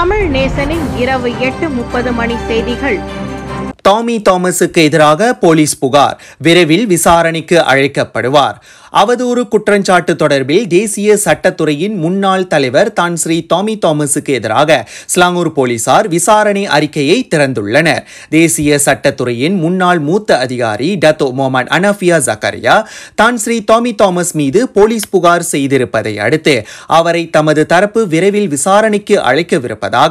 தமிழ் நேசனின் இரவு எட்டு முப்பது மணி செய்திகள் டாமி தாமஸுக்கு எதிராக போலீஸ் புகார் விரைவில் விசாரணைக்கு அழைக்கப்படுவார் அவதூறு குற்றஞ்சாட்டு தொடர்பில் தேசிய சட்டத்துறையின் முன்னாள் தலைவர் தான் ஸ்ரீ தாமி தாமஸுக்கு எதிராக ஸ்லாங்கூர் போலீசார் விசாரணை அறிக்கையை திறந்துள்ளனர் தேசிய சட்டத்துறையின் முன்னாள் மூத்த அதிகாரி Dato Mohamed Anafiah Zakaria Tan Sri Tommy Thomas மீது போலீஸ் புகார் செய்திருப்பதை அடுத்து அவரை தமது தரப்பு விரைவில் விசாரணைக்கு அழைக்கவிருப்பதாக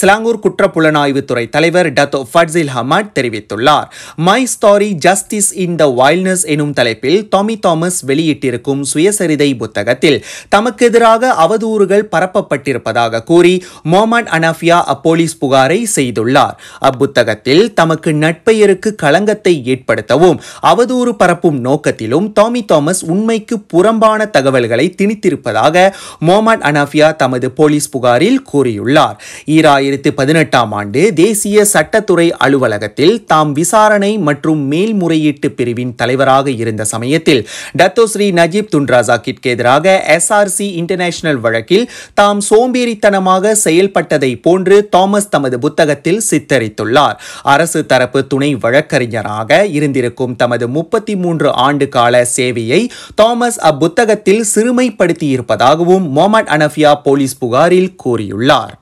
ஸ்லாங்கூர் குற்றப்புலனாய்வுத்துறை தலைவர் டத்தோ ஃபட்சில் ஹமட் தெரிவித்துள்ளார் my story justice in the wilderness எனும் தலைப்பில் தாமி தாமஸ் வெளியிட்டிருக்கும் சுயசரிதை புத்தகத்தில் தமக்கு எதிராக அவதூறுகள் பரப்பப்பட்டிருப்பதாக கூறி மொமன் அனாஃபியா அப்போலீஸ் புகாரை செய்துள்ளார் அப்புத்தகத்தில் தமக்கு நட்பெயருக்கு களங்கத்தை ஏற்படுத்தவும் அவதூறு பரப்பும் நோக்கத்திலும் டாமி தாமஸ் உண்மைக்கு புறம்பான தகவல்களை திணித்திருப்பதாக மொமன் அனாஃபியா தமது போலீஸ் புகாரில் கூறியுள்ளார் ஈராயிரத்து பதினெட்டாம் ஆண்டு தேசிய சட்டத்துறை அலுவலகத்தில் தாம் விசாரணை மற்றும் மேல்முறையீட்டு பிரிவின் தலைவராக இருந்த சமயத்தில் டத்தோ ஸ்ரீ நஜீப் துன்ராசாக்கிற்கு எதிராக எஸ்ஆர்சி இன்டர்நேஷனல் வழக்கில் தாம் சோம்பேறித்தனமாக செயல்பட்டதை போன்று தாமஸ் தமது புத்தகத்தில் சித்தரித்துள்ளார் அரசு தரப்பு துணை வழக்கறிஞராக இருந்திருக்கும் தமது முப்பத்தி மூன்று ஆண்டு கால சேவையை தாமஸ் அப்புத்தகத்தில் சிறுமைப்படுத்தியிருப்பதாகவும் மொமட் அனஃபியா போலீஸ் புகாரில் கூறியுள்ளார்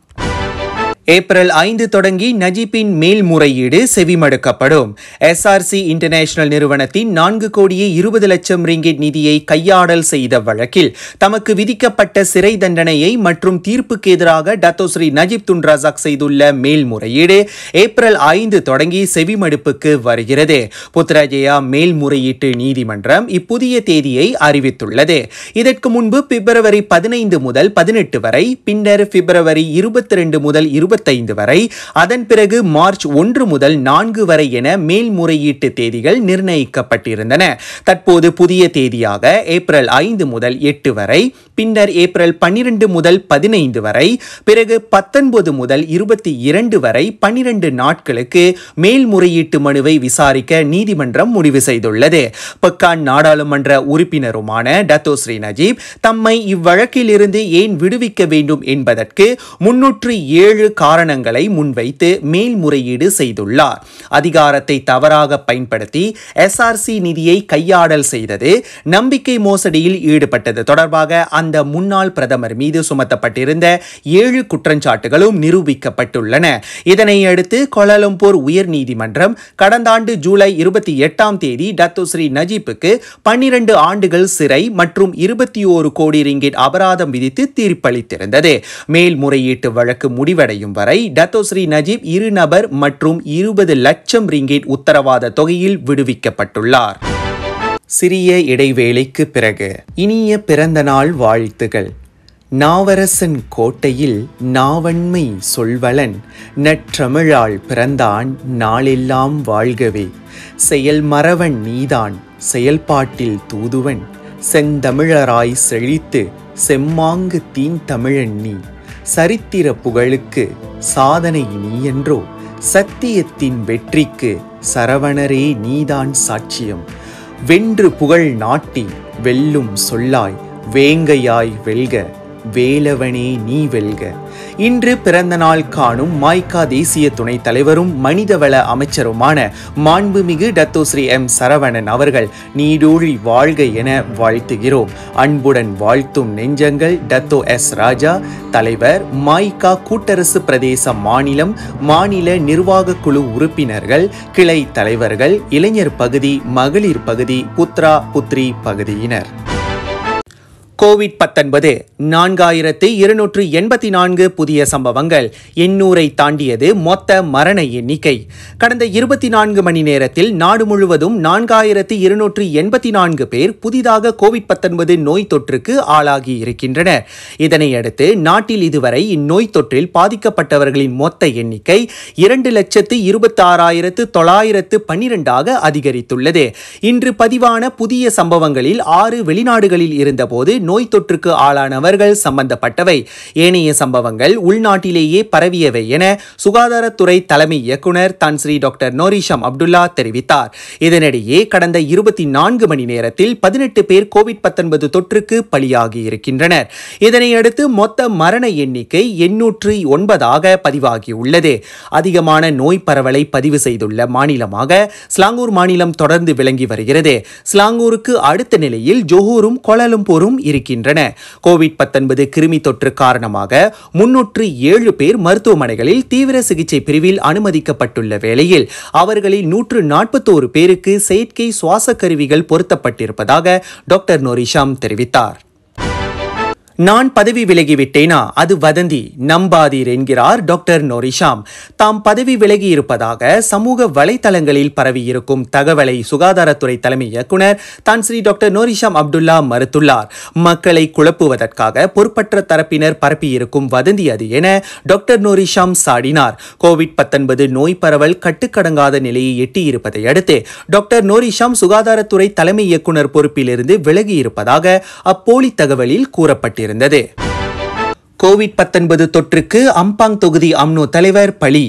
ஏப்ரல் ஐந்து தொடங்கி நஜீப்பின் மேல்முறையீடு செவிமடுக்கப்படும் எஸ்ஆர்சி இன்டர்நேஷனல் நிறுவனத்தின் நான்கு கோடியே இருபது லட்சம் ரிங்கிட் நிதியை கையாடல் செய்த வழக்கில் தமக்கு விதிக்கப்பட்ட சிறை தண்டனையை மற்றும் தீர்ப்புக்கு எதிராக டத்தோஸ்ரீ நஜீப் துன் ரசாக் செய்துள்ள மேல்முறையீடு ஏப்ரல் ஐந்து தொடங்கி செவிமடுப்புக்கு வருகிறது புத்ராஜயா மேல்முறையீட்டு நீதிமன்றம் இப்புதிய தேதியை அறிவித்துள்ளது இதற்கு முன்பு பிப்ரவரி பதினைந்து முதல் பதினெட்டு வரை பின்னர் பிப்ரவரி இருபத்தி ரெண்டு முதல் இருபத்தி முப்பத்தைந்து வரை அதன் பிறகு மார்ச் ஒன்று முதல் நான்கு வரை என மேல்முறையீட்டு தேதிகள் நிர்ணயிக்கப்பட்டிருந்தன தற்போது புதிய தேதியாக ஏப்ரல் ஐந்து முதல் எட்டு வரை பின்னர் ஏப்ரல் பன்னிரண்டு முதல் பதினைந்து வரை பிறகு பத்தொன்பது முதல் இருபத்தி இரண்டு வரை பன்னிரண்டு நாட்களுக்கு மேல்முறையீட்டு மனுவை விசாரிக்க நீதிமன்றம் முடிவு செய்துள்ளது பக்கான் நாடாளுமன்ற உறுப்பினருமான டத்தோ ஸ்ரீ நஜீப் தம்மை இவ்வழக்கிலிருந்து ஏன் விடுவிக்க வேண்டும் என்பதற்கு முன்னூற்று ஏழு காரணங்களை முன்வைத்து மேல்முறையீடு செய்துள்ளார் அதிகாரத்தை தவறாக பயன்படுத்தி எஸ்ஆர்சி நிதியை கையாடல் செய்தது நம்பிக்கை மோசடியில் ஈடுபட்டது தொடர்பாக அந்த முன்னாள் பிரதமர் மீது சுமத்தப்பட்டிருந்த ஏழு குற்றச்சாட்டுகளும் நிரூபிக்கப்பட்டுள்ளன இதனையடுத்து கோலாலம்பூர் உயர் நீதிமன்றம் கடந்த ஆண்டு ஜூலை இருபத்தி எட்டாம் தேதி டத்து ஸ்ரீ நஜீப்புக்கு பன்னிரண்டு ஆண்டுகள் சிறை மற்றும் இருபத்தி ஓரு கோடி ரிங்கிட் அபராதம் விதித்து தீர்ப்பளித்திருந்தது மேல்முறையீட்டு வழக்கு முடிவடையும் முடியும் வரை டத்தோ ஸ்ரீ நஜீப் இரு நபர் மற்றும் இருபது லட்சம் ரிங்கேட் உத்தரவாத தொகையில் விடுவிக்கப்பட்டுள்ளார் சிறிய இடைவேளைக்கு பிறகு இனிய பிறந்த நாள் வாழ்த்துகள் நாவரசன் கோட்டையில் நாவன்மை சொல்வலன் நற்றமிழால் பிறந்தான் நாளெல்லாம் வாழ்கவே செயல் மறவன் நீதான் செயல்பாட்டில் தூதுவன் செந்தமிழராய் செழித்து செம்மாங்கு தீன் தமிழன் நீ சரித்திர புகழுக்கு சாதனை நீ என்றோ சத்தியத்தின் வெற்றிக்கு சரவணரே நீதான் சாட்சியம் வென்று புகழ் நாட்டி வெல்லும் சொல்லாய் வேங்கையாய் வெல்க வேலவனே நீ வெல்க இன்று பிறந்த நாள் காணும் மாய்கா தேசிய துணைத் தலைவரும் மனிதவள அமைச்சருமான மாண்புமிகு டத்தோஸ்ரீ எம் சரவணன் அவர்கள் நீடூழி வாழ்க என வாழ்த்துகிறோம் அன்புடன் வாழ்த்தும் நெஞ்சங்கள் டத்தோ எஸ் ராஜா தலைவர் மாய்கா கூட்டரசு பிரதேச மாநிலம் மாநில நிர்வாக குழு உறுப்பினர்கள் கிளை தலைவர்கள் இளைஞர் பகுதி மகளிர் பகுதி புத்ரா புத்ரி பகுதியினர் கோவிட் பத்தொன்பது நான்காயிரத்து இருநூற்று எண்பத்தி நான்கு புதிய சம்பவங்கள் எண்ணூரை தாண்டியது மொத்த மரண எண்ணிக்கை கடந்த இருபத்தி நான்கு மணி நேரத்தில் நாடு முழுவதும் நான்காயிரத்து இருநூற்று எண்பத்தி நான்கு பேர் புதிதாக கோவிட் பத்தொன்பது நோய் தொற்றுக்கு ஆளாகி இருக்கின்றனர் இதனையடுத்து நாட்டில் இதுவரை இந்நோய் தொற்றில் பாதிக்கப்பட்டவர்களின் மொத்த எண்ணிக்கை இரண்டு லட்சத்து இருபத்தாறாயிரத்து தொள்ளாயிரத்து பன்னிரெண்டாக அதிகரித்துள்ளது இன்று பதிவான புதிய சம்பவங்களில் ஆறு வெளிநாடுகளில் இருந்தபோது நோய் தொற்றுக்கு ஆளானவர்கள் சம்பந்தப்பட்டவை ஏனைய சம்பவங்கள் உள்நாட்டிலேயே பரவியவை என சுகாதாரத்துறை தலைமை இயக்குனர் தான் ஸ்ரீ டாக்டர் நோரிஷம் அப்துல்லா தெரிவித்தார் இதனிடையே கடந்த இருபத்தி நான்கு மணி நேரத்தில் பதினெட்டு பேர் கோவிட் தொற்றுக்கு பலியாகியிருக்கின்றனர் இதனையடுத்து மொத்த மரண எண்ணிக்கை எண்ணூற்று ஒன்பதாக பதிவாகியுள்ளது அதிகமான நோய் பரவலை பதிவு செய்துள்ள மாநிலமாக ஸ்லாங்கூர் மாநிலம் தொடர்ந்து விளங்கி வருகிறது ஸ்லாங்கூருக்கு அடுத்த நிலையில் ஜொஹூரும் கோலாலம்பூரும் இருக்கிறது இருக்கின்றன கோவிட் கிருமி தொற்று காரணமாக முன்னூற்று ஏழு பேர் மருத்துவமனைகளில் தீவிர சிகிச்சை பிரிவில் அனுமதிக்கப்பட்டுள்ள வேளையில் அவர்களில் நூற்று நாற்பத்தோரு பேருக்கு செயற்கை சுவாச கருவிகள் பொருத்தப்பட்டிருப்பதாக டாக்டர் நொரிஷாம் தெரிவித்தார் நான் பதவி விலகிவிட்டேனா அது வதந்தி நம்பாதீர் என்கிறார் டாக்டர் நொரிஷாம் தாம் பதவி விலகி இருப்பதாக சமூக வலைதளங்களில் பரவியிருக்கும் தகவலை சுகாதாரத்துறை தலைமை இயக்குனர் தான் ஸ்ரீ டாக்டர் நோரிஷாம் அப்துல்லா மறுத்துள்ளார் மக்களை குழப்புவதற்காக பொறுப்பற்ற தரப்பினர் பரப்பியிருக்கும் வதந்தி அது என டாக்டர் நோரிஷாம் சாடினார் கோவிட் பத்தொன்பது நோய் பரவல் கட்டுக்கடங்காத நிலையை எட்டியிருப்பதை அடுத்து டாக்டர் நோரிஷாம் சுகாதாரத்துறை தலைமை இயக்குனர் பொறுப்பிலிருந்து விலகியிருப்பதாக அப்போலி தகவலில் கூறப்பட்டிருந்தது 真的的。கோவிட் பத்தொன்பது தொற்றுக்கு அம்பாங் தொகுதி அம்னோ தலைவர் பலி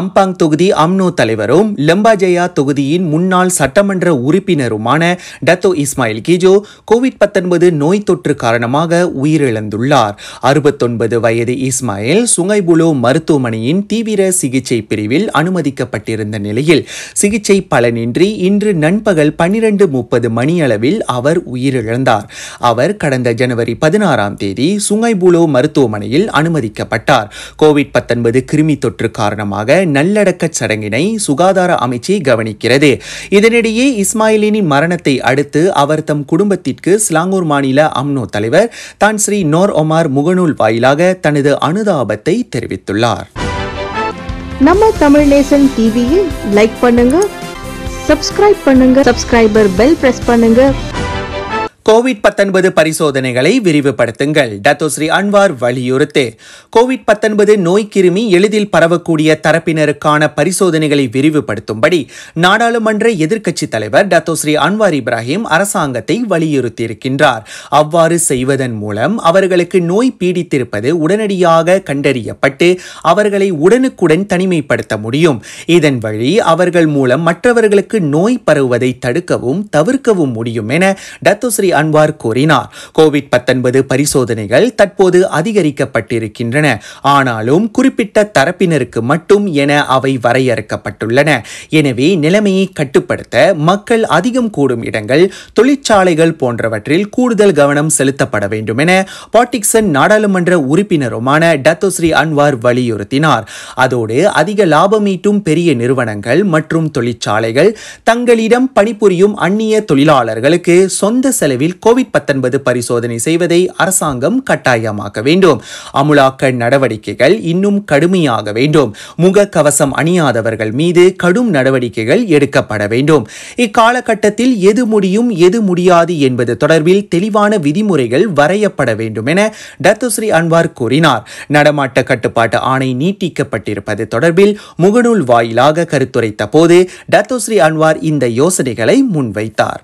அம்பாங் தொகுதி அம்னோ தலைவரும் லெம்பாஜயா தொகுதியின் முன்னாள் சட்டமன்ற உறுப்பினருமான டத்தோ இஸ்மாயில் கிஜோ கோவிட் பத்தொன்பது நோய் தொற்று காரணமாக உயிரிழந்துள்ளார் அறுபத்தொன்பது வயது இஸ்மாயில் சுங்கைபுலோ மருத்துவமனையின் தீவிர சிகிச்சை பிரிவில் அனுமதிக்கப்பட்டிருந்த நிலையில் சிகிச்சை பலனின்றி இன்று நண்பகல் பனிரெண்டு முப்பது மணியளவில் அவர் உயிரிழந்தார் அவர் கடந்த ஜனவரி பதினாறாம் தேதி சுங்கைபுலோ மருத்துவமனை மருத்துவமனையில் அனுமதிக்கப்பட்டார் கோவிட் பத்தொன்பது கிருமி தொற்று காரணமாக நல்லடக்க சடங்கினை சுகாதார அமைச்சு கவனிக்கிறது இதனிடையே இஸ்மாயிலினின் மரணத்தை அடுத்து அவர் தம் குடும்பத்திற்கு ஸ்லாங்கூர் மாநில அம்னோ தலைவர் தான் ஸ்ரீ நோர் ஒமார் முகநூல் வாயிலாக தனது அனுதாபத்தை தெரிவித்துள்ளார் நம்ம தமிழ் நேசன் டிவியில் லைக் பண்ணுங்க சப்ஸ்கிரைப் பண்ணுங்க சப்ஸ்கிரைபர் பெல் பிரஸ் பண்ணுங்க கோவிட் பத்தொன்பது பரிசோதனைகளை விரிவுபடுத்துங்கள் டத்தோஸ்ரீ அன்வார் வலியுறுத்து கோவிட் பத்தொன்பது நோய் கிருமி எளிதில் பரவக்கூடிய தரப்பினருக்கான பரிசோதனைகளை விரிவுபடுத்தும்படி நாடாளுமன்ற எதிர்க்கட்சித் தலைவர் டத்தோஸ்ரீ அன்வார் இப்ராஹிம் அரசாங்கத்தை வலியுறுத்தியிருக்கின்றார் அவ்வாறு செய்வதன் மூலம் அவர்களுக்கு நோய் பீடித்திருப்பது உடனடியாக கண்டறியப்பட்டு அவர்களை உடனுக்குடன் தனிமைப்படுத்த முடியும் இதன் வழி அவர்கள் மூலம் மற்றவர்களுக்கு நோய் பரவுவதை தடுக்கவும் தவிர்க்கவும் முடியும் என டத்தோஸ்ரீ அன்வார் கூறினார் கோவிட் பத்தொன்பது பரிசோதனைகள் தற்போது அதிகரிக்கப்பட்டிருக்கின்றன ஆனாலும் குறிப்பிட்ட தரப்பினருக்கு மட்டும் என அவை வரையறுக்கப்பட்டுள்ளன எனவே நிலைமையை கட்டுப்படுத்த மக்கள் அதிகம் கூடும் இடங்கள் தொழிற்சாலைகள் போன்றவற்றில் கூடுதல் கவனம் செலுத்தப்பட வேண்டும் என பாட்டிக்சன் நாடாளுமன்ற உறுப்பினருமான டத்தோஸ்ரீ அன்வார் வலியுறுத்தினார் அதோடு அதிக லாபம் ஈட்டும் பெரிய நிறுவனங்கள் மற்றும் தொழிற்சாலைகள் தங்களிடம் பணிபுரியும் அந்நிய தொழிலாளர்களுக்கு சொந்த செலவில் அளவில் கோவிட் பத்தொன்பது பரிசோதனை செய்வதை அரசாங்கம் கட்டாயமாக்க வேண்டும் அமுலாக்க நடவடிக்கைகள் இன்னும் கடுமையாக வேண்டும் முக கவசம் அணியாதவர்கள் மீது கடும் நடவடிக்கைகள் எடுக்கப்பட வேண்டும் இக்காலகட்டத்தில் எது முடியும் எது முடியாது என்பது தொடர்பில் தெளிவான விதிமுறைகள் வரையப்பட வேண்டும் என டத்துஸ்ரீ அன்வார் கூறினார் நடமாட்ட கட்டுப்பாட்டு ஆணை நீட்டிக்கப்பட்டிருப்பது தொடர்பில் முகநூல் வாயிலாக கருத்துரைத்த போது டத்துஸ்ரீ அன்வார் இந்த யோசனைகளை முன்வைத்தார்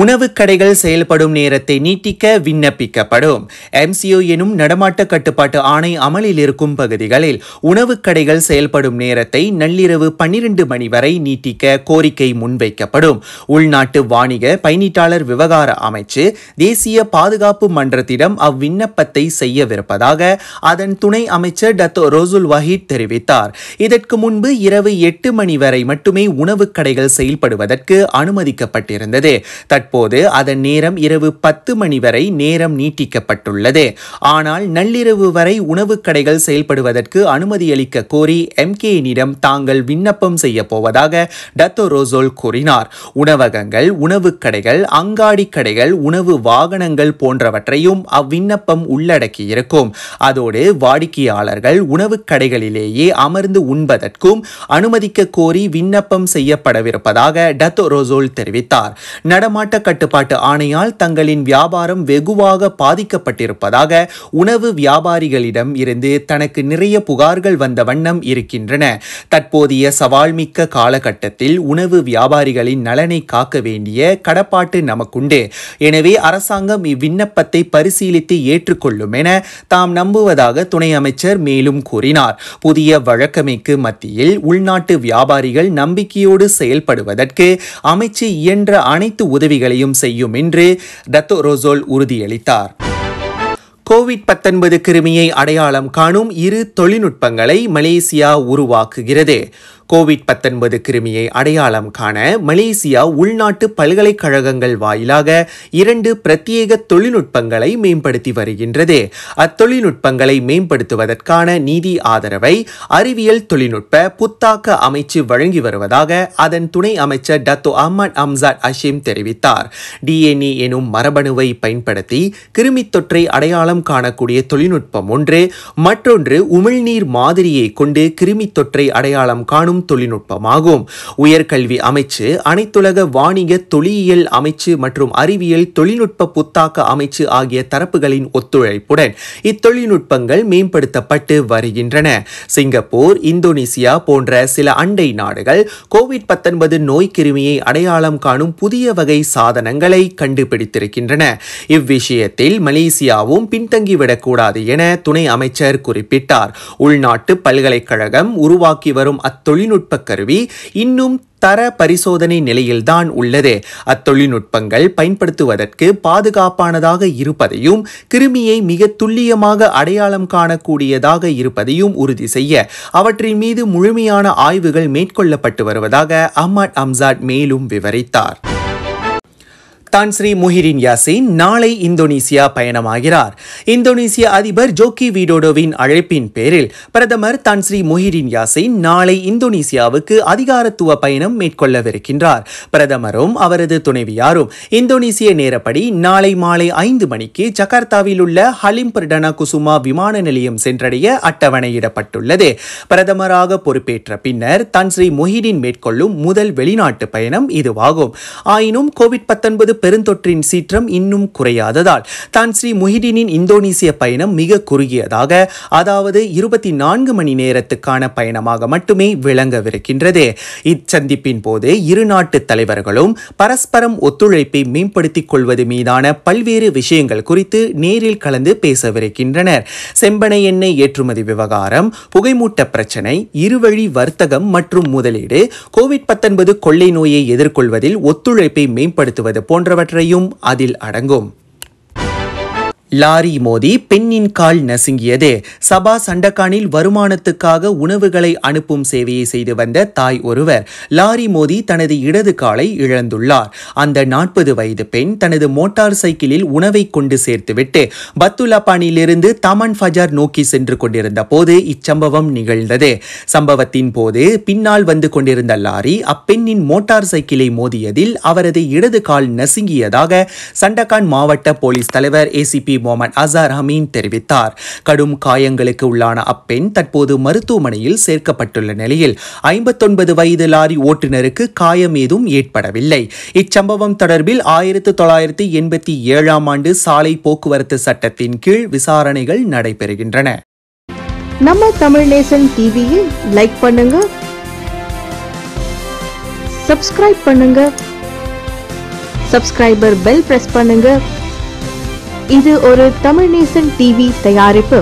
உணவு கடைகள் செயல்படும் நேரத்தை நீட்டிக்க விண்ணப்பிக்கப்படும் எம்சிஓ எனும் நடமாட்ட கட்டுப்பாட்டு ஆணை அமலில் இருக்கும் பகுதிகளில் உணவு கடைகள் செயல்படும் நேரத்தை நள்ளிரவு பன்னிரண்டு மணி வரை நீட்டிக்க கோரிக்கை முன்வைக்கப்படும் உள்நாட்டு வாணிக பயணீட்டாளர் விவகார அமைச்சு தேசிய பாதுகாப்பு மன்றத்திடம் அவ்விண்ணப்பத்தை செய்யவிருப்பதாக அதன் துணை அமைச்சர் டத்தோ ரோசுல் வஹீத் தெரிவித்தார் இதற்கு முன்பு இரவு எட்டு மணி வரை மட்டுமே உணவு கடைகள் செயல்படுவதற்கு அனுமதிக்கப்பட்டிருந்தது தற்போது அதன் நேரம் இரவு பத்து மணி வரை நேரம் நீட்டிக்கப்பட்டுள்ளது ஆனால் நள்ளிரவு வரை உணவு கடைகள் செயல்படுவதற்கு அனுமதி அளிக்க கோரி எம் கேனிடம் தாங்கள் விண்ணப்பம் செய்ய போவதாக டத்தோரோசோல் கூறினார் உணவகங்கள் உணவு கடைகள் அங்காடி கடைகள் உணவு வாகனங்கள் போன்றவற்றையும் அவ்விண்ணப்பம் உள்ளடக்கியிருக்கும் அதோடு வாடிக்கையாளர்கள் உணவு கடைகளிலேயே அமர்ந்து உண்பதற்கும் அனுமதிக்க கோரி விண்ணப்பம் செய்யப்படவிருப்பதாக டத்தோரோசோல் தெரிவித்தார் நடமாட்ட மாவட்ட கட்டுப்பாட்டு ஆணையால் தங்களின் வியாபாரம் வெகுவாக பாதிக்கப்பட்டிருப்பதாக உணவு வியாபாரிகளிடம் இருந்து தனக்கு நிறைய புகார்கள் வந்த வண்ணம் இருக்கின்றன தற்போதைய சவால்மிக்க காலகட்டத்தில் உணவு வியாபாரிகளின் நலனை காக்க வேண்டிய கடப்பாட்டு நமக்குண்டு எனவே அரசாங்கம் இவ்விண்ணப்பத்தை பரிசீலித்து ஏற்றுக்கொள்ளும் என தாம் நம்புவதாக துணை அமைச்சர் மேலும் கூறினார் புதிய வழக்கமைக்கு மத்தியில் உள்நாட்டு வியாபாரிகள் நம்பிக்கையோடு செயல்படுவதற்கு அமைச்சு இயன்ற அனைத்து உதவி உதவிகளையும் செய்யும் என்று டத்தோ ரோசோல் உறுதியளித்தார் கோவிட் பத்தொன்பது கிருமியை அடையாளம் காணும் இரு தொழில்நுட்பங்களை மலேசியா உருவாக்குகிறது கோவிட் பத்தொன்பது கிருமியை அடையாளம் காண மலேசியா உள்நாட்டு பல்கலைக்கழகங்கள் வாயிலாக இரண்டு பிரத்யேக தொழில்நுட்பங்களை மேம்படுத்தி வருகின்றது அத்தொழில்நுட்பங்களை மேம்படுத்துவதற்கான நிதி ஆதரவை அறிவியல் தொழில்நுட்ப புத்தாக்க அமைச்சு வழங்கி வருவதாக அதன் துணை அமைச்சர் டத்தோ அஹமத் அம்சாத் அஷிம் தெரிவித்தார் டிஎன்ஏ எனும் மரபணுவை பயன்படுத்தி கிருமி தொற்றை அடையாளம் காணக்கூடிய தொழில்நுட்பம் ஒன்று மற்றொன்று உமிழ்நீர் மாதிரியை கொண்டு கிருமி தொற்றை அடையாளம் காணும் மற்றும் தொழில்நுட்பமாகும் உயர்கல்வி அமைச்சு அனைத்துலக வாணிக தொழிலியல் அமைச்சு மற்றும் அறிவியல் தொழில்நுட்ப புத்தாக்க அமைச்சு ஆகிய தரப்புகளின் ஒத்துழைப்புடன் இத்தொழில்நுட்பங்கள் மேம்படுத்தப்பட்டு வருகின்றன சிங்கப்பூர் இந்தோனேசியா போன்ற சில அண்டை நாடுகள் கோவிட் பத்தொன்பது நோய் கிருமியை அடையாளம் காணும் புதிய வகை சாதனங்களை கண்டுபிடித்திருக்கின்றன இவ்விஷயத்தில் மலேசியாவும் பின்தங்கிவிடக்கூடாது என துணை அமைச்சர் குறிப்பிட்டார் உள்நாட்டு பல்கலைக்கழகம் உருவாக்கி வரும் அத்தொழில் தொழில்நுட்ப கருவி இன்னும் தர பரிசோதனை நிலையில்தான் உள்ளது அத்தொழில்நுட்பங்கள் பயன்படுத்துவதற்கு பாதுகாப்பானதாக இருப்பதையும் கிருமியை மிக துல்லியமாக அடையாளம் காணக்கூடியதாக இருப்பதையும் உறுதி செய்ய அவற்றின் மீது முழுமையான ஆய்வுகள் மேற்கொள்ளப்பட்டு வருவதாக அஹ்மத் அம்சாட் மேலும் விவரித்தார் தான் ஸ்ரீ முஹிரின் யாசின் நாளை இந்தோனேசியா பயணமாகிறார் இந்தோனேசிய அதிபர் ஜோக்கி வீடோடோவின் அழைப்பின் பேரில் பிரதமர் தான்ஸ்ரீ முஹிரின் யாசின் நாளை இந்தோனேசியாவுக்கு அதிகாரத்துவ பயணம் மேற்கொள்ளவிருக்கின்றார் பிரதமரும் அவரது துணைவியாரும் இந்தோனேசிய நேரப்படி நாளை மாலை ஐந்து மணிக்கு ஜகார்த்தாவில் உள்ள ஹலிம் பிரடனா குசுமா விமான நிலையம் சென்றடைய அட்டவணையிடப்பட்டுள்ளது பிரதமராக பொறுப்பேற்ற பின்னர் தான்ஸ்ரீ முஹிரின் மேற்கொள்ளும் முதல் வெளிநாட்டு பயணம் இதுவாகும் ஆயினும் கோவிட் பத்தொன்பது பெருந்தொற்றின் சீற்றம் இன்னும் குறையாததால் தான் ஸ்ரீ முஹிடினின் இந்தோனேசிய பயணம் மிக குறுகியதாக அதாவது இருபத்தி நான்கு மணி நேரத்துக்கான பயணமாக மட்டுமே விளங்கவிருக்கின்றது இச்சந்திப்பின் போது இரு நாட்டு தலைவர்களும் பரஸ்பரம் ஒத்துழைப்பை மேம்படுத்திக் கொள்வது மீதான பல்வேறு விஷயங்கள் குறித்து நேரில் கலந்து பேசவிருக்கின்றனர் செம்பனை எண்ணெய் ஏற்றுமதி விவகாரம் புகைமூட்ட பிரச்சினை இருவழி வர்த்தகம் மற்றும் முதலீடு கோவிட் பத்தொன்பது கொள்ளை நோயை எதிர்கொள்வதில் ஒத்துழைப்பை மேம்படுத்துவது போன்ற போன்றவற்றையும் அதில் அடங்கும் லாரி மோதி பெண்ணின் கால் நசுங்கியது சபா சண்டக்கானில் வருமானத்துக்காக உணவுகளை அனுப்பும் சேவையை செய்து வந்த தாய் ஒருவர் லாரி மோதி தனது இடது காலை இழந்துள்ளார் அந்த நாற்பது வயது பெண் தனது மோட்டார் சைக்கிளில் உணவை கொண்டு சேர்த்துவிட்டு பத்துலப்பானிலிருந்து தமன் ஃபஜார் நோக்கி சென்று கொண்டிருந்த போது இச்சம்பவம் நிகழ்ந்தது சம்பவத்தின் போது பின்னால் வந்து கொண்டிருந்த லாரி அப்பெண்ணின் மோட்டார் சைக்கிளை மோதியதில் அவரது இடது கால் நசுங்கியதாக சண்டகான் மாவட்ட போலீஸ் தலைவர் ஏசிபி முகமது அசார் ஹமீன் தெரிவித்தார் கடும் காயங்களுக்கு உள்ளான அப்பெண் தற்போது மருத்துவமனையில் சேர்க்கப்பட்டுள்ள நிலையில் ஐம்பத்தொன்பது வயது லாரி ஓட்டுநருக்கு காயம் ஏதும் ஏற்படவில்லை இச்சம்பவம் தொடர்பில் ஆயிரத்தி தொள்ளாயிரத்தி எண்பத்தி ஏழாம் ஆண்டு சாலை போக்குவரத்து சட்டத்தின் கீழ் விசாரணைகள் நடைபெறுகின்றன நம்ம தமிழ் நேசன் டிவியை லைக் பண்ணுங்க சப்ஸ்கிரைப் பண்ணுங்க சப்ஸ்கிரைபர் பெல் பிரஸ் பண்ணுங்க இது ஒரு தமிழ்நேசன் டிவி தயாரிப்பு